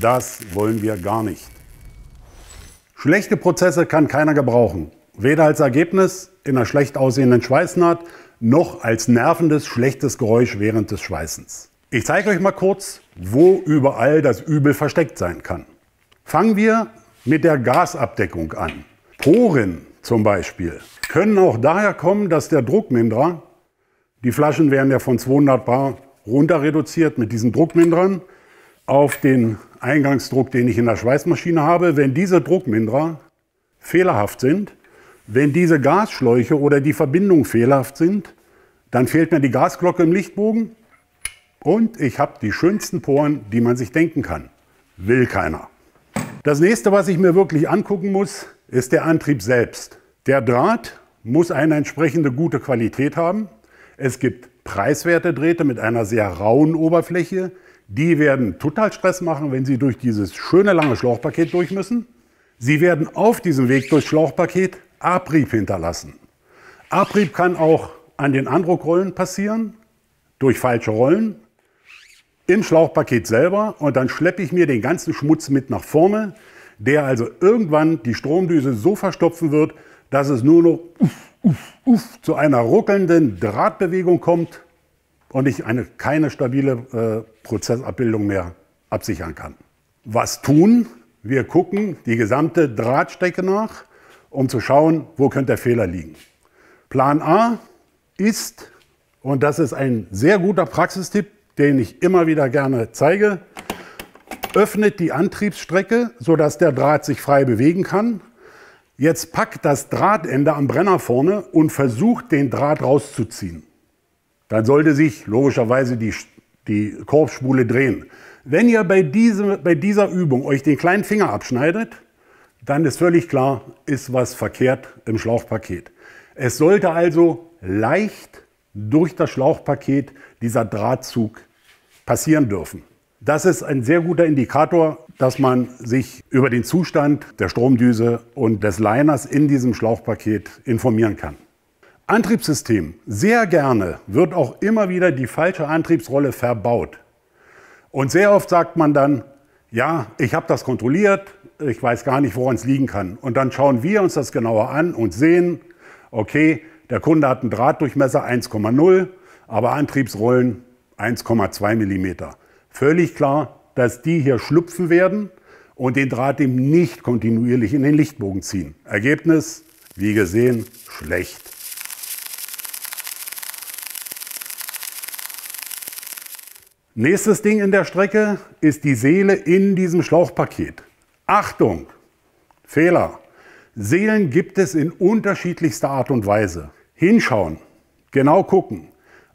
Das wollen wir gar nicht. Schlechte Prozesse kann keiner gebrauchen. Weder als Ergebnis in einer schlecht aussehenden Schweißnaht, noch als nervendes, schlechtes Geräusch während des Schweißens. Ich zeige euch mal kurz, wo überall das Übel versteckt sein kann. Fangen wir mit der Gasabdeckung an. Poren zum Beispiel können auch daher kommen, dass der Druckminderer, die Flaschen werden ja von 200 Bar runter reduziert mit diesen Druckminderern, auf den Eingangsdruck, den ich in der Schweißmaschine habe. Wenn diese Druckminderer fehlerhaft sind, wenn diese Gasschläuche oder die Verbindung fehlerhaft sind, dann fehlt mir die Gasglocke im Lichtbogen und ich habe die schönsten Poren, die man sich denken kann. Will keiner. Das nächste, was ich mir wirklich angucken muss, ist der Antrieb selbst. Der Draht muss eine entsprechende gute Qualität haben. Es gibt preiswerte Drähte mit einer sehr rauen Oberfläche, die werden total Stress machen, wenn sie durch dieses schöne lange Schlauchpaket durch müssen. Sie werden auf diesem Weg durchs Schlauchpaket Abrieb hinterlassen. Abrieb kann auch an den Andruckrollen passieren, durch falsche Rollen, im Schlauchpaket selber und dann schleppe ich mir den ganzen Schmutz mit nach vorne, der also irgendwann die Stromdüse so verstopfen wird, dass es nur noch uff, uff, uff, zu einer ruckelnden Drahtbewegung kommt und ich eine, keine stabile äh, Prozessabbildung mehr absichern kann. Was tun? Wir gucken die gesamte Drahtstrecke nach, um zu schauen, wo könnte der Fehler liegen. Plan A ist, und das ist ein sehr guter Praxistipp, den ich immer wieder gerne zeige, öffnet die Antriebsstrecke, sodass der Draht sich frei bewegen kann. Jetzt packt das Drahtende am Brenner vorne und versucht, den Draht rauszuziehen dann sollte sich logischerweise die, die Korbspule drehen. Wenn ihr bei, diesem, bei dieser Übung euch den kleinen Finger abschneidet, dann ist völlig klar, ist was verkehrt im Schlauchpaket. Es sollte also leicht durch das Schlauchpaket dieser Drahtzug passieren dürfen. Das ist ein sehr guter Indikator, dass man sich über den Zustand der Stromdüse und des Liners in diesem Schlauchpaket informieren kann. Antriebssystem. Sehr gerne wird auch immer wieder die falsche Antriebsrolle verbaut. Und sehr oft sagt man dann, ja, ich habe das kontrolliert, ich weiß gar nicht, woran es liegen kann. Und dann schauen wir uns das genauer an und sehen, okay, der Kunde hat einen Drahtdurchmesser 1,0, aber Antriebsrollen 1,2 mm. Völlig klar, dass die hier schlüpfen werden und den Draht eben nicht kontinuierlich in den Lichtbogen ziehen. Ergebnis, wie gesehen, schlecht. Nächstes Ding in der Strecke ist die Seele in diesem Schlauchpaket. Achtung, Fehler. Seelen gibt es in unterschiedlichster Art und Weise. Hinschauen, genau gucken.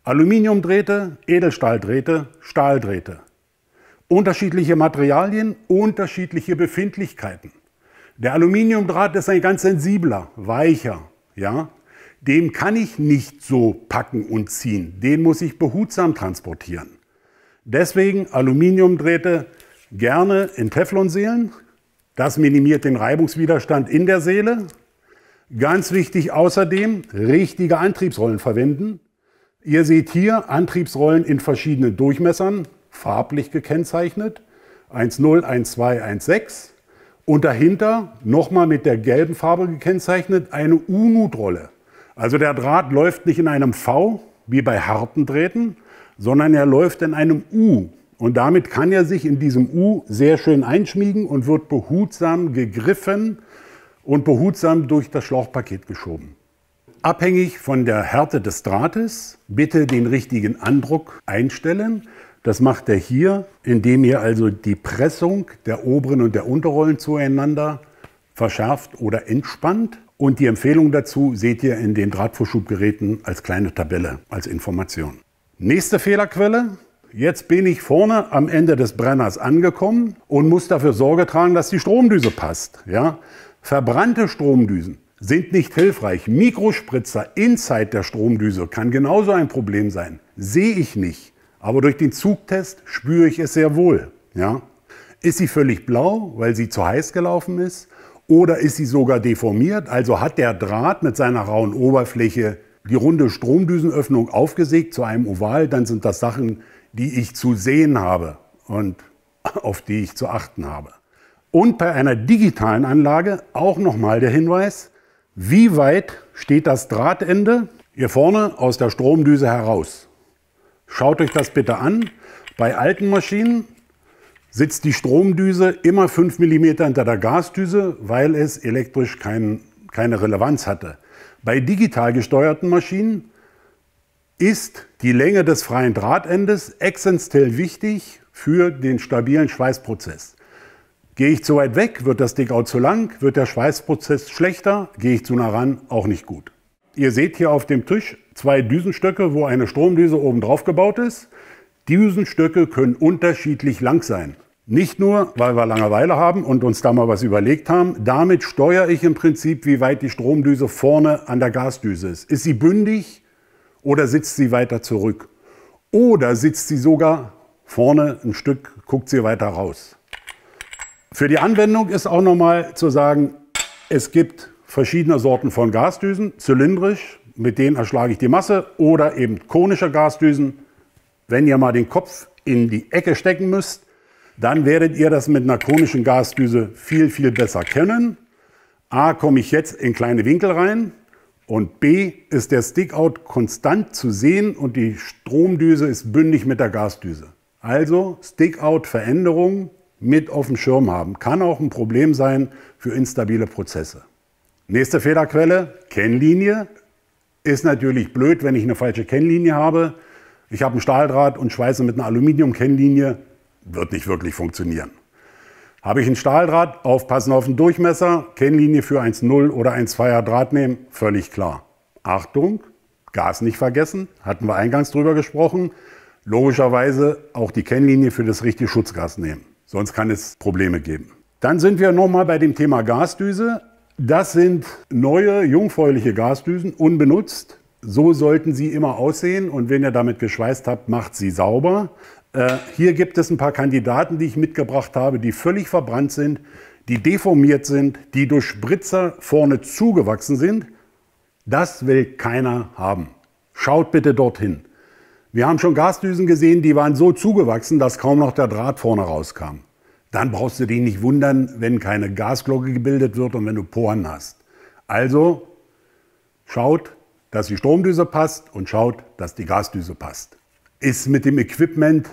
Aluminiumdrähte, Edelstahldrähte, Stahldrähte. Unterschiedliche Materialien, unterschiedliche Befindlichkeiten. Der Aluminiumdraht ist ein ganz sensibler, weicher, ja. Dem kann ich nicht so packen und ziehen. Den muss ich behutsam transportieren. Deswegen Aluminiumdrähte gerne in Teflonseelen. Das minimiert den Reibungswiderstand in der Seele. Ganz wichtig außerdem, richtige Antriebsrollen verwenden. Ihr seht hier Antriebsrollen in verschiedenen Durchmessern, farblich gekennzeichnet. 1.0, 1.2, 1.6. Und dahinter, nochmal mit der gelben Farbe gekennzeichnet, eine Unut-Rolle. Also der Draht läuft nicht in einem V, wie bei harten Drähten, sondern er läuft in einem U. Und damit kann er sich in diesem U sehr schön einschmiegen und wird behutsam gegriffen und behutsam durch das Schlauchpaket geschoben. Abhängig von der Härte des Drahtes bitte den richtigen Andruck einstellen. Das macht er hier, indem ihr also die Pressung der oberen und der Unterrollen zueinander verschärft oder entspannt. Und die Empfehlung dazu seht ihr in den Drahtvorschubgeräten als kleine Tabelle, als Information. Nächste Fehlerquelle. Jetzt bin ich vorne am Ende des Brenners angekommen und muss dafür Sorge tragen, dass die Stromdüse passt. Ja? Verbrannte Stromdüsen sind nicht hilfreich. Mikrospritzer inside der Stromdüse kann genauso ein Problem sein. Sehe ich nicht, aber durch den Zugtest spüre ich es sehr wohl. Ja? Ist sie völlig blau, weil sie zu heiß gelaufen ist? Oder ist sie sogar deformiert, also hat der Draht mit seiner rauen Oberfläche die runde Stromdüsenöffnung aufgesägt zu einem Oval, dann sind das Sachen, die ich zu sehen habe und auf die ich zu achten habe. Und bei einer digitalen Anlage auch nochmal der Hinweis, wie weit steht das Drahtende hier vorne aus der Stromdüse heraus? Schaut euch das bitte an. Bei alten Maschinen sitzt die Stromdüse immer 5 mm hinter der Gasdüse, weil es elektrisch keinen keine Relevanz hatte. Bei digital gesteuerten Maschinen ist die Länge des freien Drahtendes existenziell wichtig für den stabilen Schweißprozess. Gehe ich zu weit weg, wird das Dick-out zu lang, wird der Schweißprozess schlechter, gehe ich zu nah ran, auch nicht gut. Ihr seht hier auf dem Tisch zwei Düsenstöcke, wo eine Stromdüse oben drauf gebaut ist. Düsenstöcke können unterschiedlich lang sein. Nicht nur, weil wir Langeweile haben und uns da mal was überlegt haben. Damit steuere ich im Prinzip, wie weit die Stromdüse vorne an der Gasdüse ist. Ist sie bündig oder sitzt sie weiter zurück? Oder sitzt sie sogar vorne ein Stück, guckt sie weiter raus? Für die Anwendung ist auch nochmal zu sagen, es gibt verschiedene Sorten von Gasdüsen, zylindrisch, mit denen erschlage ich die Masse, oder eben konische Gasdüsen. Wenn ihr mal den Kopf in die Ecke stecken müsst, dann werdet ihr das mit einer konischen Gasdüse viel, viel besser kennen. A, komme ich jetzt in kleine Winkel rein und B, ist der Stickout konstant zu sehen und die Stromdüse ist bündig mit der Gasdüse. Also Stickout-Veränderung mit auf dem Schirm haben. Kann auch ein Problem sein für instabile Prozesse. Nächste Fehlerquelle, Kennlinie. Ist natürlich blöd, wenn ich eine falsche Kennlinie habe. Ich habe einen Stahldraht und schweiße mit einer Aluminium-Kennlinie wird nicht wirklich funktionieren. Habe ich ein Stahldraht, aufpassen auf den Durchmesser, Kennlinie für 1,0 oder 1,2er Draht nehmen, völlig klar. Achtung, Gas nicht vergessen, hatten wir eingangs drüber gesprochen. Logischerweise auch die Kennlinie für das richtige Schutzgas nehmen, sonst kann es Probleme geben. Dann sind wir nochmal bei dem Thema Gasdüse. Das sind neue, jungfräuliche Gasdüsen, unbenutzt. So sollten sie immer aussehen und wenn ihr damit geschweißt habt, macht sie sauber. Äh, hier gibt es ein paar Kandidaten, die ich mitgebracht habe, die völlig verbrannt sind, die deformiert sind, die durch Spritzer vorne zugewachsen sind. Das will keiner haben. Schaut bitte dorthin. Wir haben schon Gasdüsen gesehen, die waren so zugewachsen, dass kaum noch der Draht vorne rauskam. Dann brauchst du dich nicht wundern, wenn keine Gasglocke gebildet wird und wenn du Poren hast. Also schaut, dass die Stromdüse passt und schaut, dass die Gasdüse passt. Ist mit dem Equipment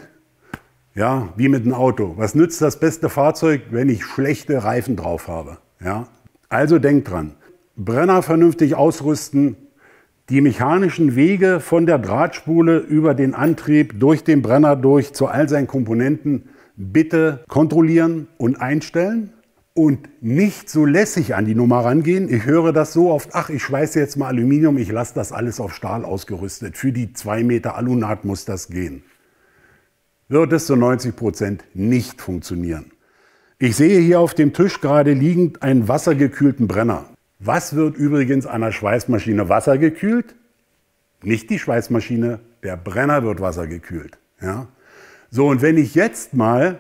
ja, wie mit einem Auto. Was nützt das beste Fahrzeug, wenn ich schlechte Reifen drauf habe? Ja? Also denkt dran, Brenner vernünftig ausrüsten, die mechanischen Wege von der Drahtspule über den Antrieb durch den Brenner durch zu all seinen Komponenten bitte kontrollieren und einstellen und nicht so lässig an die Nummer rangehen. Ich höre das so oft, ach, ich schweiße jetzt mal Aluminium, ich lasse das alles auf Stahl ausgerüstet. Für die 2 Meter Alunat muss das gehen wird es zu 90 Prozent nicht funktionieren. Ich sehe hier auf dem Tisch gerade liegend einen wassergekühlten Brenner. Was wird übrigens an der Schweißmaschine wassergekühlt? Nicht die Schweißmaschine, der Brenner wird wassergekühlt. Ja? So, und wenn ich jetzt mal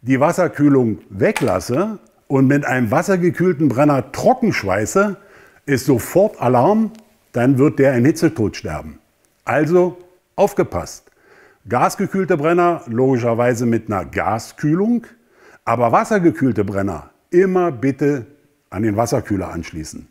die Wasserkühlung weglasse und mit einem wassergekühlten Brenner trockenschweiße, ist sofort Alarm, dann wird der in Hitzetod sterben. Also aufgepasst. Gasgekühlte Brenner logischerweise mit einer Gaskühlung, aber wassergekühlte Brenner immer bitte an den Wasserkühler anschließen.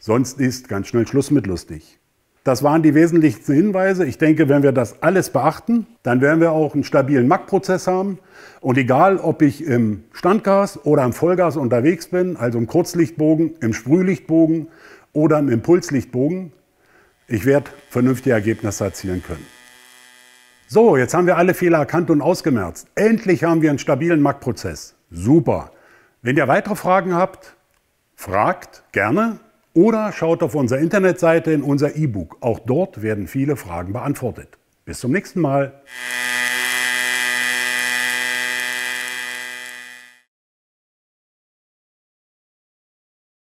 Sonst ist ganz schnell Schluss mit lustig. Das waren die wesentlichsten Hinweise. Ich denke, wenn wir das alles beachten, dann werden wir auch einen stabilen Mack-Prozess haben. Und egal, ob ich im Standgas oder im Vollgas unterwegs bin, also im Kurzlichtbogen, im Sprühlichtbogen oder im Impulslichtbogen, ich werde vernünftige Ergebnisse erzielen können. So, jetzt haben wir alle Fehler erkannt und ausgemerzt. Endlich haben wir einen stabilen Marktprozess. Super. Wenn ihr weitere Fragen habt, fragt gerne oder schaut auf unserer Internetseite in unser E-Book. Auch dort werden viele Fragen beantwortet. Bis zum nächsten Mal.